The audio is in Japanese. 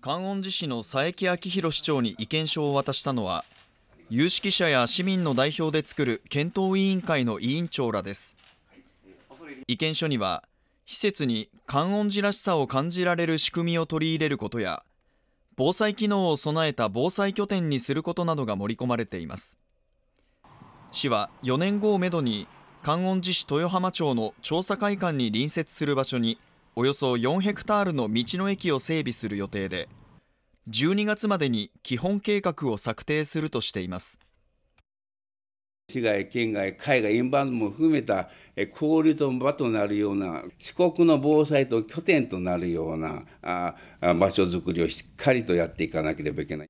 観音寺市の佐伯昭弘市長に意見書を渡したのは有識者や市民の代表で作る検討委員会の委員長らです意見書には施設に観音寺らしさを感じられる仕組みを取り入れることや防災機能を備えた防災拠点にすることなどが盛り込まれています市は4年後をめどに観音寺市豊浜町の調査会館に隣接する場所におよそ4ヘクタールの道の駅を整備する予定で、12月までに基本計画を策定するとしています。市外、県外、海外、インバウンドも含めた交流と場となるような、四国の防災と拠点となるようなあ場所づくりをしっかりとやっていかなければいけない。